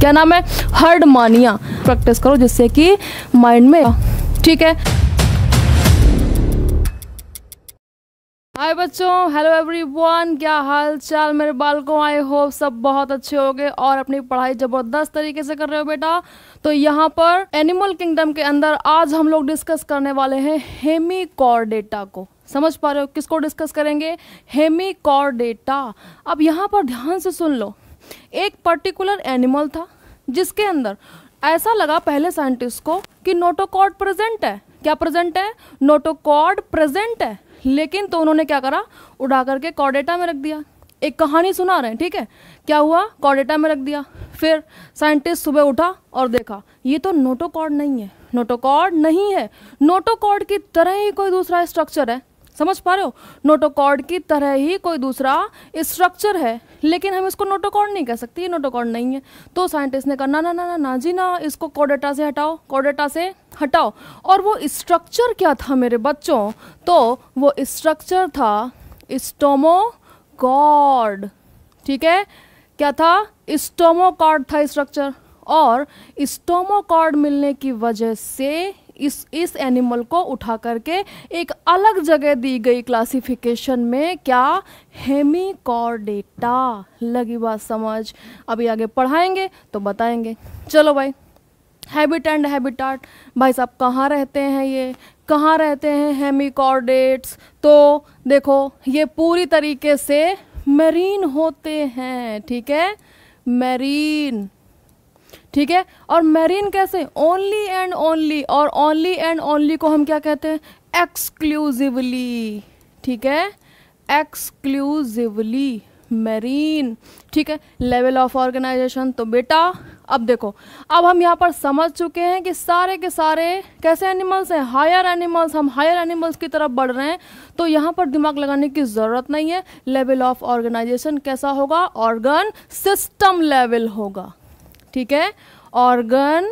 क्या नाम है हर्ड मानिया प्रैक्टिस करो जिससे कि माइंड में ठीक है हाय बच्चों हेलो एवरीवन क्या हाल चाल मेरे बालकों आई होप सब बहुत अच्छे हो और अपनी पढ़ाई ज़बरदस्त तरीके से कर रहे हो बेटा तो यहाँ पर एनिमल किंगडम के अंदर आज हम लोग डिस्कस करने वाले हैं हेमी कॉर्डेटा को समझ पा रहे हो किसको डिस्कस करेंगे हेमी कॉर्डेटा अब यहाँ पर ध्यान से सुन लो एक पर्टिकुलर एनिमल था जिसके अंदर ऐसा लगा पहले साइंटिस्ट को कि नोटोकॉड प्रेजेंट है क्या प्रेजेंट है नोटोकॉड प्रेजेंट है लेकिन तो उन्होंने क्या करा उड़ा करके कॉडेटा में रख दिया एक कहानी सुना रहे हैं ठीक है क्या हुआ कॉडेटा में रख दिया फिर साइंटिस्ट सुबह उठा और देखा ये तो नोटोकॉड नहीं है नोटोकॉड नहीं है नोटोकॉड की तरह ही कोई दूसरा स्ट्रक्चर है समझ पा रहे हो नोटोकॉर्ड की तरह ही कोई दूसरा स्ट्रक्चर है लेकिन हम इसको नोटोकॉर्ड नहीं कह सकते ये नोटोकॉर्ड नहीं है तो साइंटिस्ट ने कहा ना ना ना ना ना जी ना इसको कॉडेटा से हटाओ कॉडेटा से हटाओ और वो स्ट्रक्चर क्या था मेरे बच्चों तो वो स्ट्रक्चर था स्टोमोकॉर्ड ठीक है क्या था स्टोमोकॉर्ड था स्ट्रक्चर और स्टोमोकॉर्ड मिलने की वजह से इस इस एनिमल को उठा करके एक अलग जगह दी गई क्लासिफिकेशन में क्या हेमिकॉर्डेटा लगी बात समझ अभी आगे पढ़ाएंगे तो बताएंगे चलो भाई हैबिट एंड हैबिटाट भाई साहब कहाँ रहते हैं ये कहाँ रहते हैं हेमिकॉर्डेट्स तो देखो ये पूरी तरीके से मेरीन होते हैं ठीक है मेरीन ठीक है और मेरीन कैसे ओनली एंड ओनली और ओनली एंड ओनली को हम क्या कहते हैं एक्सक्लूसिवली ठीक है एक्सक्लूसिवली मैरीन ठीक है लेवल ऑफ ऑर्गेनाइजेशन तो बेटा अब देखो अब हम यहाँ पर समझ चुके हैं कि सारे के सारे कैसे एनिमल्स हैं हायर एनिमल्स हम हायर एनिमल्स की तरफ बढ़ रहे हैं तो यहाँ पर दिमाग लगाने की ज़रूरत नहीं है लेवल ऑफ ऑर्गेनाइजेशन कैसा होगा ऑर्गन सिस्टम लेवल होगा ठीक है ऑर्गन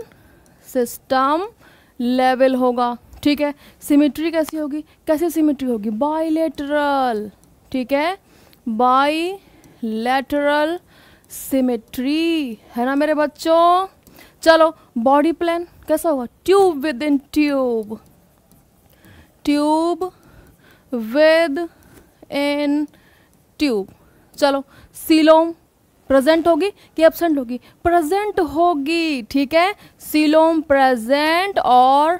सिस्टम लेवल होगा ठीक है सिमेट्री कैसी होगी कैसी सिमेट्री होगी बाइलेटरल ठीक है बाई लेटरल सिमेट्री है ना मेरे बच्चों चलो बॉडी प्लान कैसा होगा tube within tube tube within tube चलो सिलोम प्रेजेंट होगी कि एबसेंट होगी प्रेजेंट होगी ठीक है सिलोम प्रेजेंट और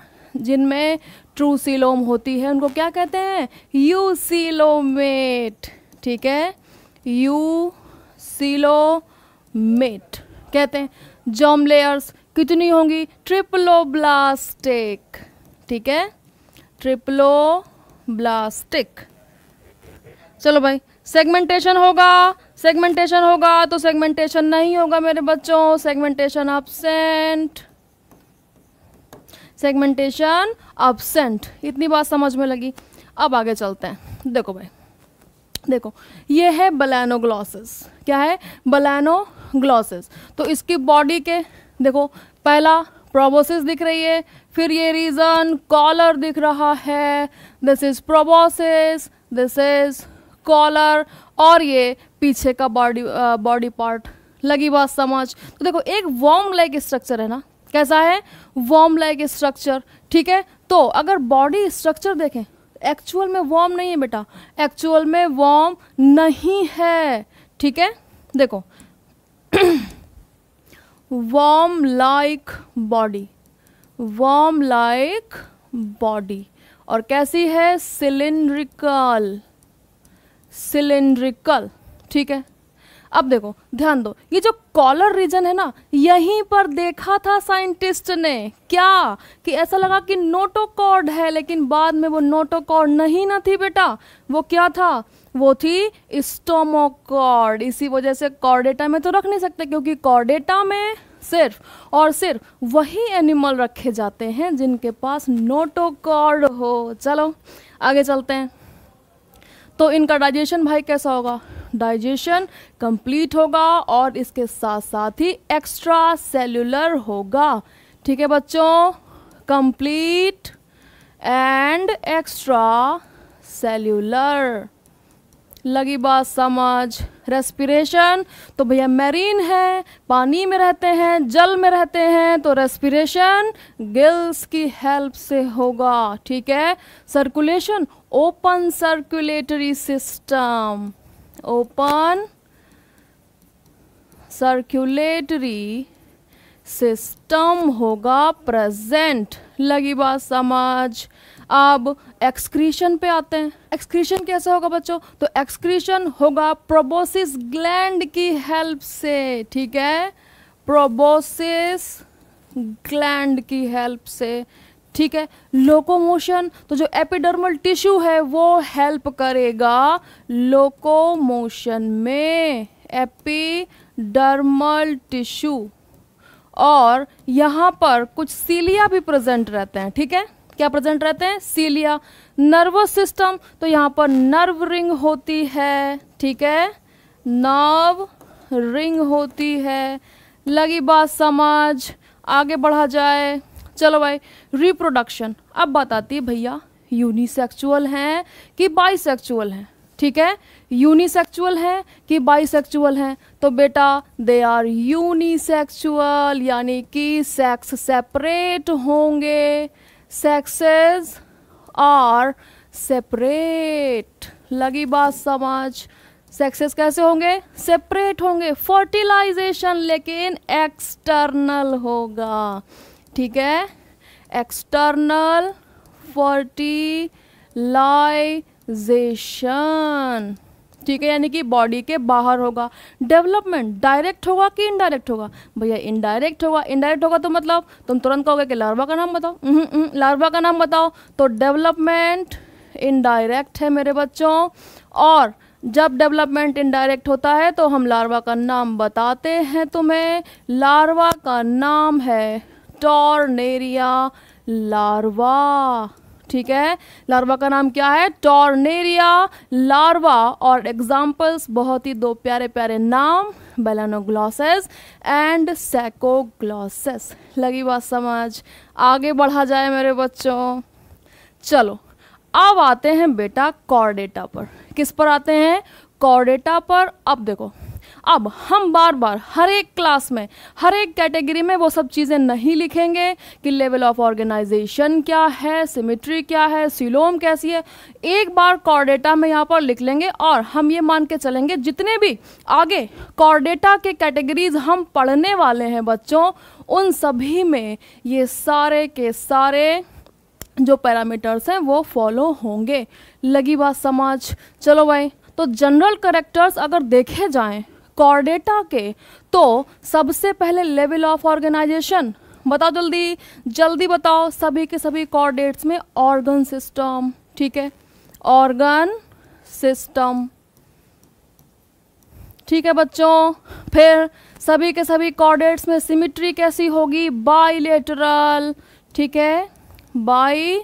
जिनमें ट्रू सिलोम होती है उनको क्या कहते हैं यू सिलोमेट ठीक है यू सिलोमेट कहते हैं जॉम लेयर्स कितनी होंगी ट्रिपलोब्लास्टिक ठीक है ट्रिपलो ब्लास्टिक चलो भाई सेगमेंटेशन होगा सेगमेंटेशन होगा तो सेगमेंटेशन नहीं होगा मेरे बच्चों सेगमेंटेशन अपसेंट सेगमेंटेशन अपसेंट इतनी बात समझ में लगी अब आगे चलते हैं देखो भाई देखो ये है बलैनो ग्लॉसेस क्या है बलैनो ग्लॉसेस तो इसकी बॉडी के देखो पहला प्रोबोसिस दिख रही है फिर ये रीजन कॉलर दिख रहा है this is proboscis this is collar और ये पीछे का बॉडी बॉडी पार्ट लगी बात समझ तो देखो एक वॉर्म लाइक स्ट्रक्चर है ना कैसा है वॉर्म लाइक स्ट्रक्चर ठीक है तो अगर बॉडी स्ट्रक्चर देखें एक्चुअल में वॉर्म नहीं है बेटा एक्चुअल में वॉर्म नहीं है ठीक है देखो worm like body worm like body और कैसी है सिलिंड्रिकल सिलेंड्रिकल ठीक है अब देखो ध्यान दो ये जो कॉलर रीजन है ना यहीं पर देखा था साइंटिस्ट ने क्या कि ऐसा लगा कि नोटोकॉर्ड है लेकिन बाद में वो नोटोकॉर्ड नहीं ना थी बेटा वो क्या था वो थी स्टोमोकॉर्ड इसी वजह से कॉर्डेटा में तो रख नहीं सकते क्योंकि कॉर्डेटा में सिर्फ और सिर्फ वही एनिमल रखे जाते हैं जिनके पास नोटोकॉर्ड हो चलो आगे चलते हैं तो इनका डाइजेशन भाई कैसा होगा डाइजेशन कंप्लीट होगा और इसके साथ साथ ही एक्स्ट्रा सेल्यूलर होगा ठीक है बच्चों कंप्लीट एंड एक्स्ट्रा सेल्यूलर लगी बात समझ रेस्पिरेशन तो भैया मैरीन है पानी में रहते हैं जल में रहते हैं तो रेस्पिरेशन गिल्स की हेल्प से होगा ठीक है circulation open circulatory system open circulatory system होगा प्रेजेंट लगी बात समझ अब एक्सक्रीशन पे आते हैं एक्सक्रीशन कैसे होगा बच्चों तो एक्सक्रीशन होगा प्रोबोसिस ग्लैंड की हेल्प से ठीक है प्रोबोसिस ग्लैंड की हेल्प से ठीक है लोकोमोशन तो जो एपिडर्मल टिश्यू है वो हेल्प करेगा लोकोमोशन में एपिडर्मल टिश्यू और यहाँ पर कुछ सीलिया भी प्रेजेंट रहते हैं ठीक है क्या प्रेजेंट रहते हैं सीलिया नर्वस सिस्टम तो यहाँ पर नर्व रिंग होती है ठीक है नर्व रिंग होती है लगी बात समझ आगे बढ़ा जाए चलो भाई रिप्रोडक्शन अब बताती भैया यूनिसेक्चुअल हैं कि बाइसेक्चुअल हैं ठीक है यूनिसेक्चुअल है कि बाइसेक्चुअल है तो बेटा दे आर यूनिसेक्चुअल यानी कि सेक्स सेपरेट होंगे सेक्सेस आर सेपरेट लगी बात समझ सेक्सेस कैसे होंगे सेपरेट होंगे फर्टिलाइजेशन लेकिन एक्सटर्नल होगा ठीक है एक्सटर्नल फर्टिलाइजेशन ठीक है यानी कि बॉडी के बाहर होगा डेवलपमेंट डायरेक्ट होगा कि इनडायरेक्ट होगा भैया इनडायरेक्ट होगा इनडायरेक्ट होगा तो मतलब तुम तुरंत कहोगे कि लार्वा का नाम बताओ लार्वा हम्म, हम्म, हम्म, का नाम बताओ तो डेवलपमेंट इनडायरेक्ट है मेरे बच्चों और जब डेवलपमेंट इनडायरेक्ट होता है तो हम लार्वा का नाम बताते हैं तुम्हें लार्वा का नाम है टॉर्नेरिया लार्वा ठीक है लार्वा का नाम क्या है टॉर्नेरिया लार्वा और एग्जाम्पल्स बहुत ही दो प्यारे प्यारे नाम बेलानोग्लॉसेस एंड सेकोग्लॉसेस लगी बात समझ आगे बढ़ा जाए मेरे बच्चों चलो अब आते हैं बेटा कॉर्डेटा पर किस पर आते हैं कॉर्डेटा पर अब देखो अब हम बार बार हर एक क्लास में हर एक कैटेगरी में वो सब चीज़ें नहीं लिखेंगे कि लेवल ऑफ ऑर्गेनाइजेशन क्या है सिमेट्री क्या है सिलोम कैसी है एक बार कॉर्डेटा में यहाँ पर लिख लेंगे और हम ये मान के चलेंगे जितने भी आगे कॉर्डेटा के कैटेगरीज हम पढ़ने वाले हैं बच्चों उन सभी में ये सारे के सारे जो पैरामीटर्स हैं वो फॉलो होंगे लगी बात समाज चलो भाई तो जनरल करेक्टर्स अगर देखे जाएं कॉर्डेटा के तो सबसे पहले लेवल ऑफ ऑर्गेनाइजेशन बताओ जल्दी जल्दी बताओ सभी के सभी कॉर्डेट्स में ऑर्गन सिस्टम ठीक है ऑर्गन सिस्टम ठीक है बच्चों फिर सभी के सभी कॉर्डेट्स में सिमिट्री कैसी होगी बाईलेटरल ठीक है बाई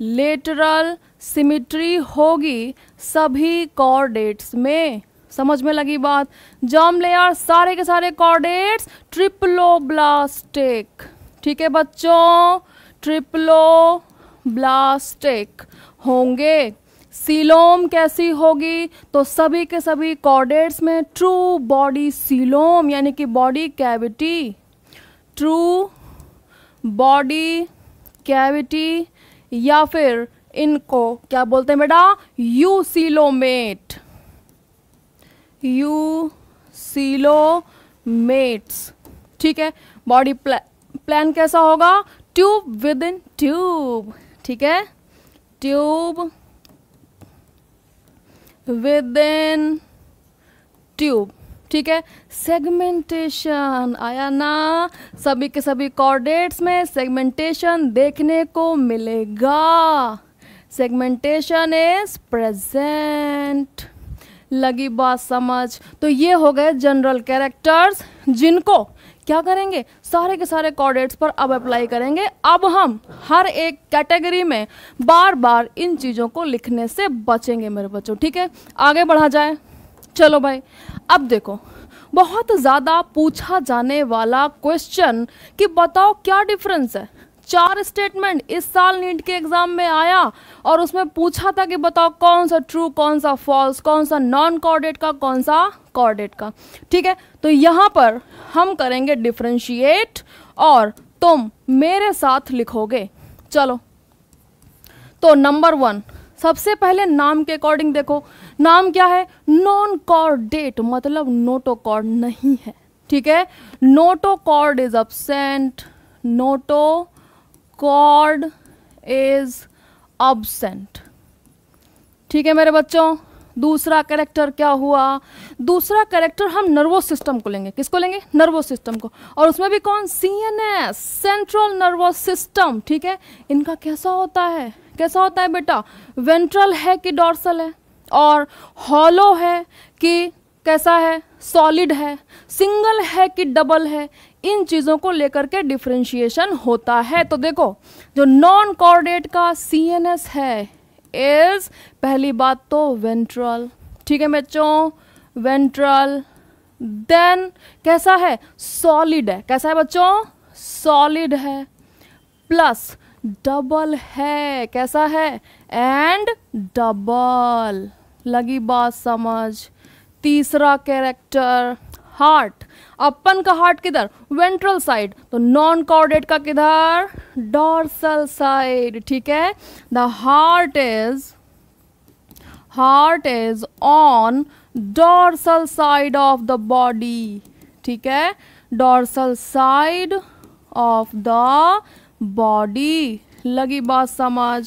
लेटरल सिमिट्री होगी सभी कॉर्डेट्स में समझ में लगी बात जम लेयर सारे के सारे कॉर्डेट्स ट्रिपलो ब्लास्टिक ठीक है बच्चों ट्रिपलो ब्लास्टिक होंगे सीलोम कैसी होगी तो सभी के सभी कॉर्डेट्स में ट्रू बॉडी सीलोम यानी कि body cavity true body cavity या फिर इनको क्या बोलते हैं बेटा यू सीलोमेट यू मेट्स ठीक है बॉडी प्लान कैसा होगा ट्यूब विद इन ट्यूब ठीक है ट्यूब विद इन ट्यूब ठीक है सेगमेंटेशन आया ना सभी के सभी कॉर्डेट्स में सेगमेंटेशन देखने को मिलेगा सेगमेंटेशन इज प्रेजेंट लगी बात समझ तो ये हो गए जनरल कैरेक्टर्स जिनको क्या करेंगे सारे के सारे कॉर्डेट्स पर अब अप्लाई करेंगे अब हम हर एक कैटेगरी में बार बार इन चीज़ों को लिखने से बचेंगे मेरे बच्चों ठीक है आगे बढ़ा जाए चलो भाई अब देखो बहुत ज़्यादा पूछा जाने वाला क्वेश्चन कि बताओ क्या डिफरेंस है चार स्टेटमेंट इस साल नीट के एग्जाम में आया और उसमें पूछा था कि बताओ कौन सा ट्रू कौन सा फॉल्स कौन सा नॉन कॉर्डेट का कौन सा कॉर्डेट का ठीक है तो यहां पर हम करेंगे डिफ्रेंशिएट और तुम मेरे साथ लिखोगे चलो तो नंबर वन सबसे पहले नाम के अकॉर्डिंग देखो नाम क्या है नॉन कॉर्डेट मतलब नोटोकॉर्ड नहीं है ठीक है notochord is absent notochord is absent ठीक है मेरे बच्चों दूसरा करेक्टर क्या हुआ दूसरा करेक्टर हम नर्वस सिस्टम को लेंगे किसको लेंगे नर्वस सिस्टम को और उसमें भी कौन सी N S central nervous system ठीक है इनका कैसा होता है कैसा होता है बेटा वेंट्रल है कि डॉर्सल है और हॉलो है कि कैसा है सॉलिड है सिंगल है कि डबल है इन चीज़ों को लेकर के डिफ्रेंशिएशन होता है तो देखो जो नॉन कॉर्डेट का सी है इज पहली बात तो वेंट्रल ठीक है बच्चों वेंट्रल देन कैसा है सॉलिड है कैसा है बच्चों सॉलिड है प्लस डबल है कैसा है एंड डबल लगी बात समझ तीसरा कैरेक्टर हार्ट अपन का हार्ट किधर वेंट्रल साइड तो नॉन कॉर्डेट का किधर डॉर्सल साइड ठीक है the heart is heart is on dorsal side of the body ठीक है dorsal side of the body लगी बात समझ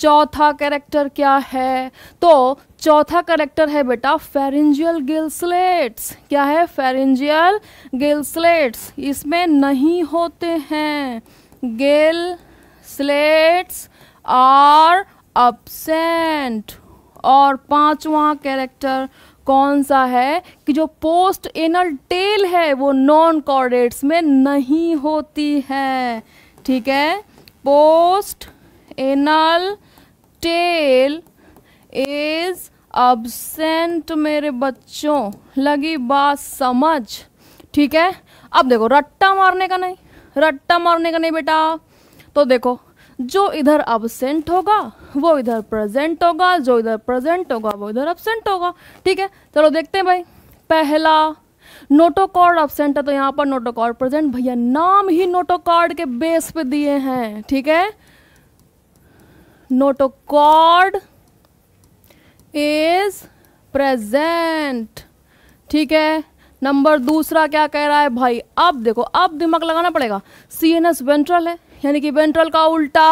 चौथा कैरेक्टर क्या है तो चौथा करेक्टर है बेटा फेरेंजियल गिल्सलेट्स क्या है फेरेंजियल गिल्सलेट्स इसमें नहीं होते हैं गिल स्लेट्स आर अपसेंट और पांचवा कैरेक्टर कौन सा है कि जो पोस्ट एनल टेल है वो नॉन कॉर्डेट्स में नहीं होती है ठीक है post anal tail is absent मेरे बच्चों लगी बात समझ ठीक है अब देखो रट्टा मारने का नहीं रट्टा मारने का नहीं बेटा तो देखो जो इधर अबसेंट होगा वो इधर प्रेजेंट होगा जो इधर प्रेजेंट होगा वो इधर अबसेंट होगा ठीक है चलो देखते हैं भाई पहला नोटोकॉर्ड अबसेंट है तो यहाँ पर नोटोकॉर्ड प्रेजेंट भैया नाम ही नोटोकॉर्ड के बेस पे दिए हैं ठीक है नोटोकॉर्ड इज प्रेजेंट ठीक है नंबर दूसरा क्या कह रहा है भाई अब देखो अब दिमाग लगाना पड़ेगा सी एन एस वेंट्रल है यानी कि वेंट्रल का उल्टा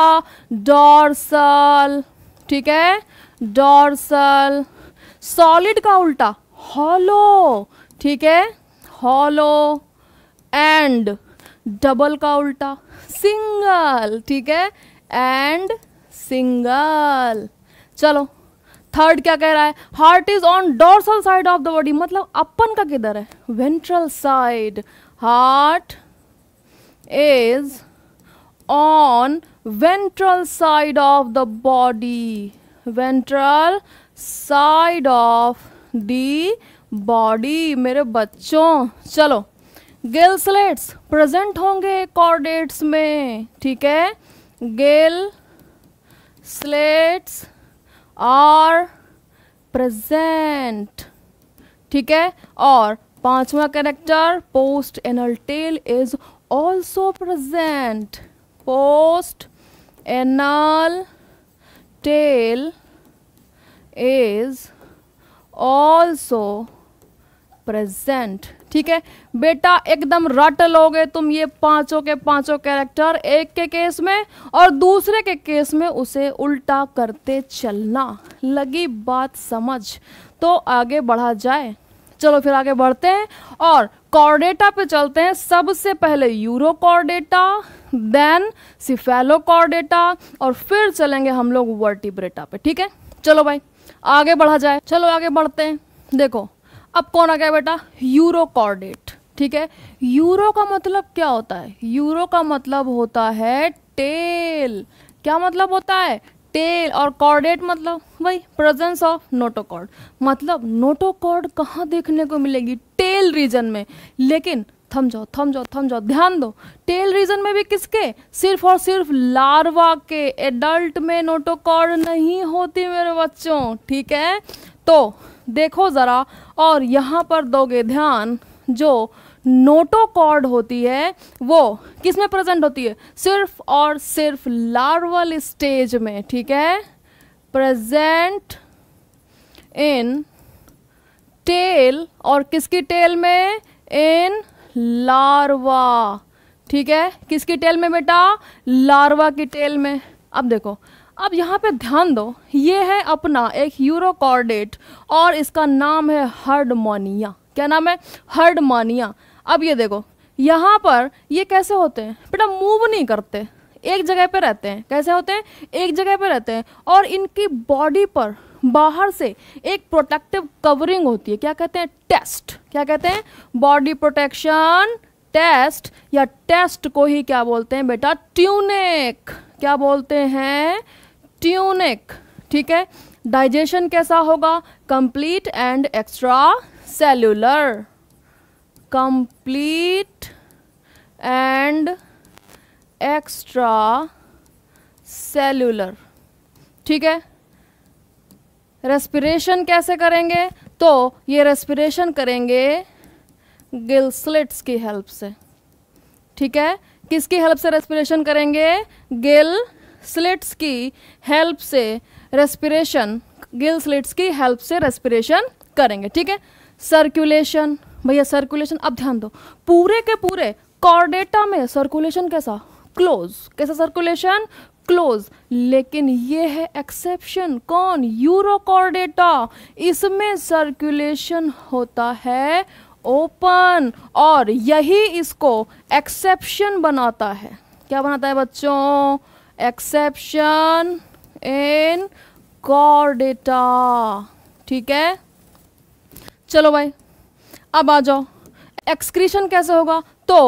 डॉर्सल ठीक है डॉर्सल सॉलिड का उल्टा हॉलो ठीक है हॉलो एंड डबल का उल्टा सिंगल ठीक है एंड सिंगल चलो थर्ड क्या कह रहा है heart is on dorsal side of the body मतलब अपन का किधर है ventral side heart is on ventral side of the body ventral side of the body मेरे बच्चों चलो गेल्सलेट्स स्लेट्स प्रेजेंट होंगे कॉर्डेट्स में ठीक है गेल स्लेट्स आर प्रेजेंट ठीक है और पांचवा character post anal tail is also present post anal tail is also present ठीक है बेटा एकदम रट लोगे तुम ये पांचों के पांचों कैरेक्टर एक के केस में और दूसरे के केस में उसे उल्टा करते चलना लगी बात समझ तो आगे बढ़ा जाए चलो फिर आगे बढ़ते हैं और कॉर्डेटा पे चलते हैं सबसे पहले urochordata then cephalochordata और फिर चलेंगे हम लोग वर्टिब्रेटा पे ठीक है चलो भाई आगे बढ़ा जाए चलो आगे बढ़ते हैं देखो अब कौन आ गया बेटा कॉर्डेट ठीक है यूरो का मतलब क्या होता है यूरो का मतलब होता है टेल क्या मतलब होता है टेल और कॉर्डेट मतलब भाई प्रेजेंस ऑफ नोटोकॉर्ड मतलब नोटोकॉर्ड कहाँ देखने को मिलेगी टेल रीजन में लेकिन थम जाओ थम जाओ थम जाओ ध्यान दो टेल रीजन में भी किसके सिर्फ और सिर्फ लार्वा के एडल्ट में नोटोकॉर्ड नहीं होती मेरे बच्चों ठीक है तो देखो ज़रा और यहाँ पर दोगे ध्यान जो नोटोकॉर्ड होती है वो किस में प्रेजेंट होती है सिर्फ और सिर्फ लार्वल स्टेज में ठीक है प्रेजेंट इन टेल और किसकी टेल में इन लार्वा ठीक है किसकी टेल में बेटा लार्वा की टेल में अब देखो अब यहाँ पे ध्यान दो ये है अपना एक यूरोकॉर्डेट और इसका नाम है हर्डमोनिया क्या नाम है हर्डमोनिया अब ये देखो यहाँ पर ये कैसे होते हैं बेटा मूव नहीं करते एक जगह पे रहते हैं कैसे होते हैं एक जगह पे रहते हैं और इनकी बॉडी पर बाहर से एक प्रोटेक्टिव कवरिंग होती है क्या कहते हैं टेस्ट क्या कहते हैं बॉडी प्रोटेक्शन टेस्ट या टेस्ट को ही क्या बोलते हैं बेटा ट्यूनिक क्या बोलते हैं ट्यूनिक ठीक है डाइजेशन कैसा होगा complete and extracellular complete and extracellular ठीक है रेस्पिरेशन कैसे करेंगे तो ये रेस्पिरेशन करेंगे गिल स्लिट्स की हेल्प से ठीक है किसकी हेल्प से रेस्पिरेशन करेंगे गिल स्लिट्स की हेल्प से रेस्पिरेशन गिल स्लिट्स की हेल्प से रेस्पिरेशन करेंगे ठीक है सर्कुलेशन भैया सर्कुलेशन अब ध्यान दो पूरे के पूरे कॉर्डेटा में सर्कुलेशन कैसा क्लोज कैसा सर्कुलेशन क्लोज लेकिन ये है एक्सेप्शन कौन यूरोकॉर्डेटा इसमें सर्कुलेशन होता है ओपन और यही इसको एक्सेप्शन बनाता है क्या बनाता है बच्चों एक्सेप्शन इन कॉर ठीक है चलो भाई अब आ जाओ एक्सक्रीशन कैसे होगा तो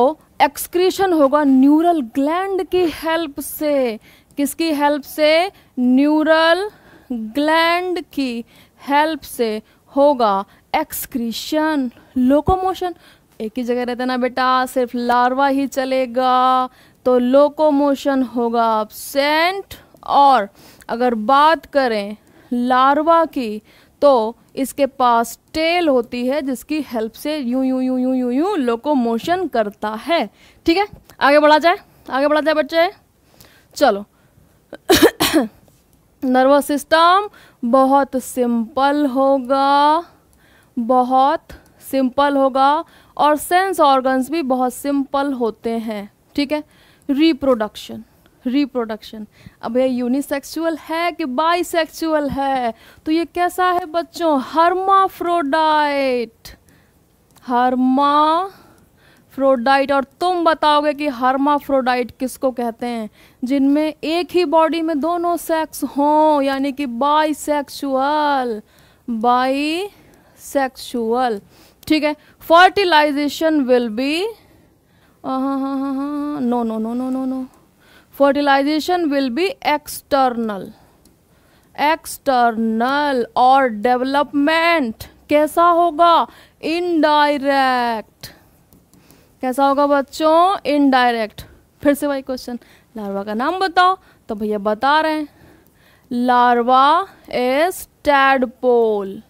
एक्सक्रीशन होगा न्यूरल ग्लैंड की हेल्प से किसकी हेल्प से न्यूरल ग्लैंड की हेल्प से होगा एक्सक्रीशन लोकोमोशन एक ही जगह रहता ना बेटा सिर्फ लार्वा ही चलेगा तो लोकोमोशन होगा एबसेंट और अगर बात करें लार्वा की तो इसके पास टेल होती है जिसकी हेल्प से यूं यूं यूं यूं यूं यूं लोकोमोशन करता है ठीक है आगे बढ़ा जाए आगे बढ़ा जाए बच्चे चलो नर्वस सिस्टम बहुत सिंपल होगा बहुत सिंपल होगा और सेंस ऑर्गन्स भी बहुत सिंपल होते हैं ठीक है रिप्रोडक्शन रिप्रोडक्शन अब यह यूनिसेक्सुअल है कि बाइसेक्सुअल है तो ये कैसा है बच्चों हर्माफ्रोडाइट हर्मा फ्रोडाइट और तुम बताओगे कि हर्माफ्रोडाइट किसको कहते हैं जिनमें एक ही बॉडी में दोनों सेक्स हों यानी कि बाईसेक्सुअल बाईसेक्सुअल ठीक है fertilisation will be no no no no no no fertilisation will be external external और डेवलपमेंट कैसा होगा इनडायरेक्ट कैसा होगा बच्चों इनडायरेक्ट फिर से वही क्वेश्चन लार्वा का नाम बताओ तो भैया बता रहे हैं लार्वा इज टैडपोल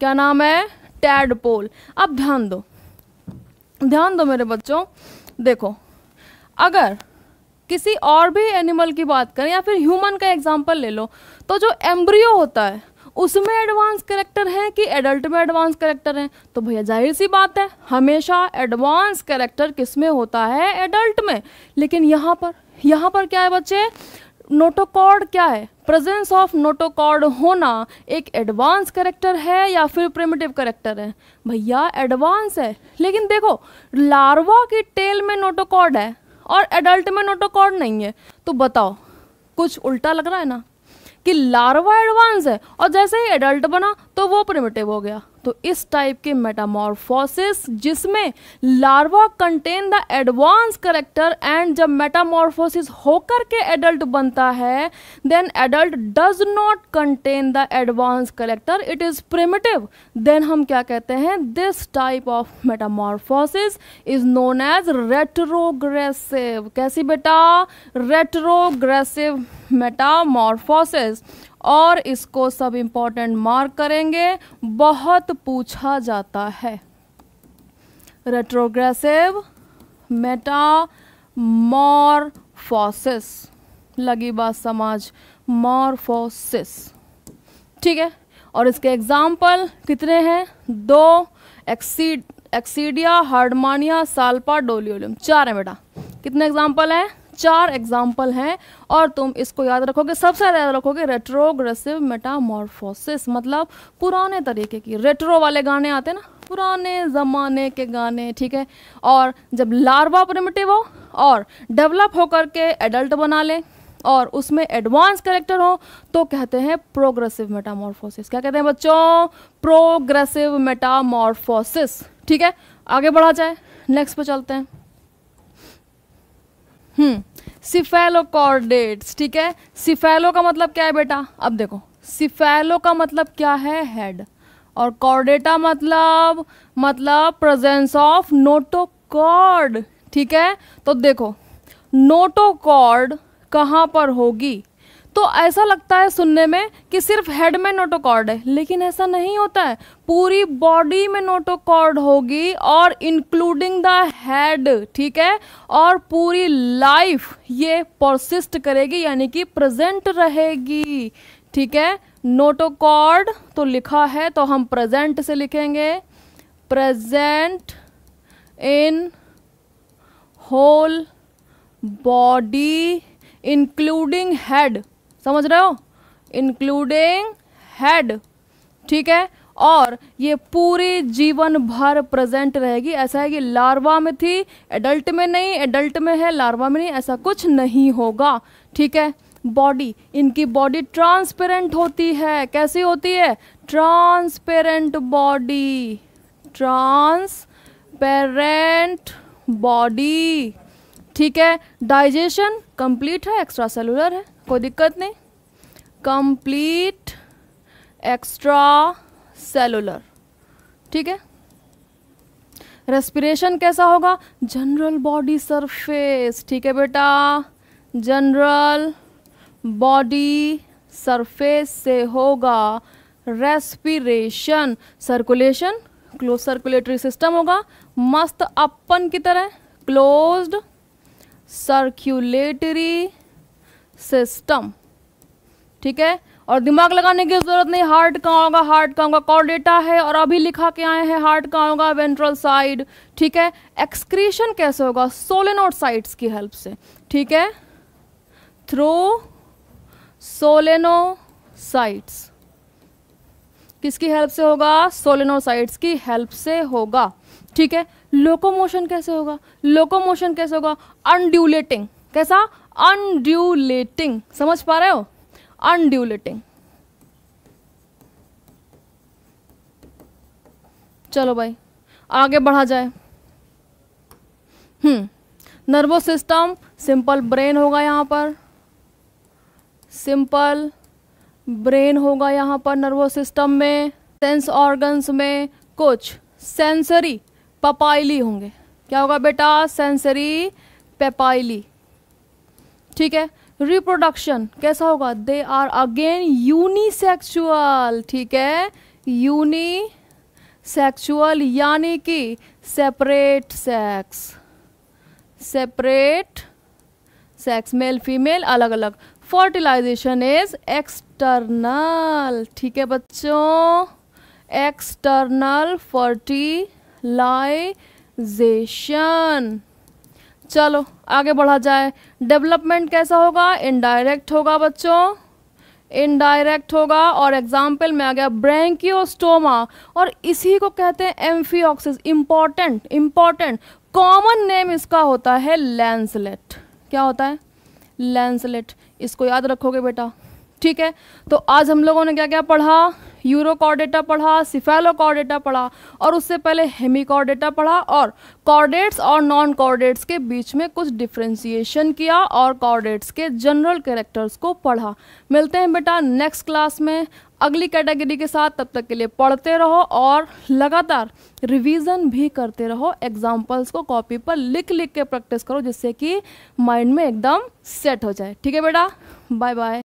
क्या नाम है टैडपोल अब ध्यान दो ध्यान दो मेरे बच्चों देखो अगर किसी और भी एनिमल की बात करें या फिर ह्यूमन का एग्जाम्पल ले लो तो जो एम्ब्रियो होता है उसमें एडवांस करेक्टर हैं कि एडल्ट में एडवांस करेक्टर हैं तो भैया जाहिर सी बात है हमेशा एडवांस करेक्टर किस में होता है एडल्ट में लेकिन यहाँ पर यहाँ पर क्या है बच्चे नोटोकॉर्ड क्या है प्रेजेंस ऑफ नोटोकॉर्ड होना एक एडवांस करेक्टर है या फिर प्रिमिटिव करेक्टर है भैया एडवांस है लेकिन देखो लार्वा की टेल में नोटोकॉर्ड है और एडल्ट में नोटोकॉर्ड नहीं है तो बताओ कुछ उल्टा लग रहा है ना कि लार्वा एडवांस है और जैसे ही एडल्ट बना तो वो प्रिमिटिव हो गया तो इस टाइप के मेटामॉर्फोसिस जिसमें larva contain the advance character and जब मेटामॉर्फोसिस होकर के एडल्ट बनता है then adult does not contain the advance character it is primitive then हम क्या कहते हैं this type of metamorphosis is known as retrogressive कैसी बेटा रेट्रोग्रेसिव मेटामॉर्फोसिस और इसको सब इंपॉर्टेंट मार्क करेंगे बहुत पूछा जाता है रेट्रोग्रेसिव मेटा मेटामॉर्फोसिस लगी बात समाज मॉर्फोसिस ठीक है और इसके एग्जाम्पल कितने हैं दो एक्सीड एक्सीडिया हार्डमानिया साल्पा डोलियोलियम चार है बेटा कितने एग्जाम्पल हैं चार एग्जाम्पल हैं और तुम इसको याद रखोगे सबसे ज़्यादा याद रखोगे रेट्रोग्रेसिव मेटामॉर्फोसिस मतलब पुराने तरीके की रेट्रो वाले गाने आते हैं ना पुराने ज़माने के गाने ठीक है और जब लार्वा प्रिमिटिव हो और डेवलप होकर के एडल्ट बना ले और उसमें एडवांस करेक्टर हो तो कहते हैं प्रोग्रेसिव मेटामॉर्फोसिस क्या कहते हैं बच्चों प्रोग्रेसिव मेटामॉर्फोसिस ठीक है आगे बढ़ा जाए नेक्स्ट पे चलते हैं हम्म, सिफेलोकॉर्डेट्स ठीक है सिफेलो का मतलब क्या है बेटा अब देखो सिफेलो का मतलब क्या है हेड और कॉर्डेटा मतलब मतलब प्रेजेंस ऑफ नोटोकॉर्ड ठीक है तो देखो नोटोकॉर्ड कहाँ पर होगी तो ऐसा लगता है सुनने में कि सिर्फ हेड में नोटोकॉर्ड है लेकिन ऐसा नहीं होता है पूरी बॉडी में नोटोकॉर्ड होगी और इंक्लूडिंग द हेड ठीक है और पूरी लाइफ ये परसिस्ट करेगी यानी कि प्रेजेंट रहेगी ठीक है नोटोकॉर्ड तो लिखा है तो हम प्रेजेंट से लिखेंगे present in whole body including head समझ रहे हो इंक्लूडिंग हेड ठीक है और ये पूरी जीवन भर प्रेजेंट रहेगी ऐसा है कि लार्वा में थी एडल्ट में नहीं एडल्ट में है लार्वा में नहीं ऐसा कुछ नहीं होगा ठीक है बॉडी इनकी बॉडी ट्रांसपेरेंट होती है कैसी होती है ट्रांसपेरेंट बॉडी ट्रांसपेरेंट बॉडी ठीक है डाइजेशन कंप्लीट है एक्स्ट्रा सेलुलर है कोई दिक्कत नहीं कंप्लीट एक्स्ट्रा सेलुलर ठीक है रेस्पिरेशन कैसा होगा जनरल बॉडी सरफेस ठीक है बेटा जनरल बॉडी सरफेस से होगा respiration circulation close circulatory system होगा मस्त अपन की तरह क्लोज्ड सर्कुलेटरी सिस्टम ठीक है और दिमाग लगाने की जरूरत नहीं हार्ट कहाँ होगा हार्ट कहाँ होगा डेटा है और अभी लिखा के आए हैं हार्ट कहाँ होगा वेंट्रल साइड ठीक है एक्सक्रीशन कैसे होगा सोलेनोड साइड्स की हेल्प से ठीक है थ्रू सोलेनो सोलेनोसाइट्स किसकी हेल्प से होगा सोलेनोसाइट्स की हेल्प से होगा ठीक है लोकोमोशन कैसे होगा लोकोमोशन कैसे होगा अनड्यूलेटिंग कैसा अनड्यूलेटिंग समझ पा रहे हो अनड्यूलेटिंग चलो भाई आगे बढ़ा जाए hmm nervous system simple brain होगा यहां पर सिंपल ब्रेन होगा यहां पर नर्वस सिस्टम में सेंस ऑर्गन्स में कुछ सेंसरी पपाइली होंगे क्या होगा बेटा सेंसरी पेपाइली ठीक है रिप्रोडक्शन कैसा होगा दे आर अगेन यूनिसेक्सुअल ठीक है यूनी सेक्सुअल यानी कि separate sex separate sex male female अलग अलग फर्टिलाइजेशन इज एक्सटर्नल ठीक है बच्चों एक्सटर्नल फर्टिलाइजेशन चलो आगे बढ़ा जाए डेवलपमेंट कैसा होगा इनडायरेक्ट होगा बच्चों इनडायरेक्ट होगा और एग्जाम्पल में आ गया ब्रैंकियोस्टोमा और इसी को कहते हैं amphioxus important important common name इसका होता है लैंसलेट क्या होता है लैंसलेट इसको याद रखोगे बेटा ठीक है तो आज हम लोगों ने क्या क्या पढ़ा यूरोकॉर्डेटा पढ़ा कॉर्डेटा पढ़ा और उससे पहले हेमिकॉर्डेटा पढ़ा और कॉर्डेट्स और नॉन कॉर्डेट्स के बीच में कुछ डिफ्रेंसिएशन किया और कॉर्डेट्स के जनरल कैरेक्टर्स को पढ़ा मिलते हैं बेटा नेक्स्ट क्लास में अगली कैटेगरी के साथ तब तक के लिए पढ़ते रहो और लगातार रिवीजन भी करते रहो एग्जाम्पल्स को कॉपी पर लिख लिख के प्रैक्टिस करो जिससे कि माइंड में एकदम सेट हो जाए ठीक है बेटा बाय बाय